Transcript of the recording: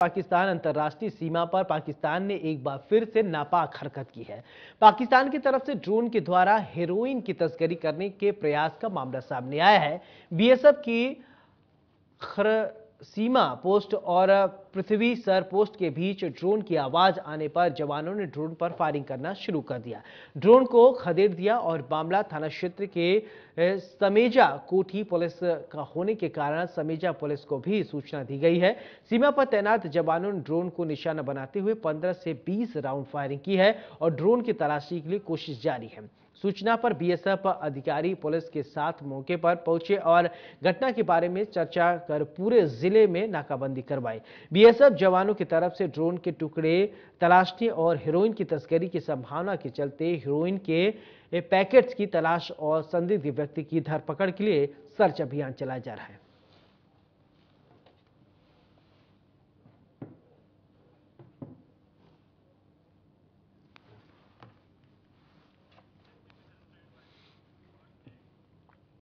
पाकिस्तान अंतर्राष्ट्रीय सीमा पर पाकिस्तान ने एक बार फिर से नापाक हरकत की है पाकिस्तान की तरफ से ड्रोन के द्वारा हेरोइन की तस्करी करने के प्रयास का मामला सामने आया है बीएसएफ की खर सीमा पोस्ट और पृथ्वी सर पोस्ट के बीच ड्रोन की आवाज आने पर जवानों ने ड्रोन पर फायरिंग करना शुरू कर दिया ड्रोन को खदेड़ दिया और बामला थाना क्षेत्र के समेजा कोठी पुलिस का होने के कारण समेजा पुलिस को भी सूचना दी गई है सीमा पर तैनात जवानों ने ड्रोन को निशाना बनाते हुए 15 से 20 राउंड फायरिंग की है और ड्रोन की तलाशी के लिए कोशिश जारी है सूचना पर बीएसएफ अधिकारी पुलिस के साथ मौके पर पहुंचे और घटना के बारे में चर्चा कर पूरे जिले में नाकाबंदी करवाई बीएसएफ जवानों की तरफ से ड्रोन के टुकड़े तलाशने और हीरोइन की तस्करी की संभावना के चलते हीरोइन के पैकेट्स की तलाश और संदिग्ध व्यक्ति की धरपकड़ के लिए सर्च अभियान चलाया जा रहा है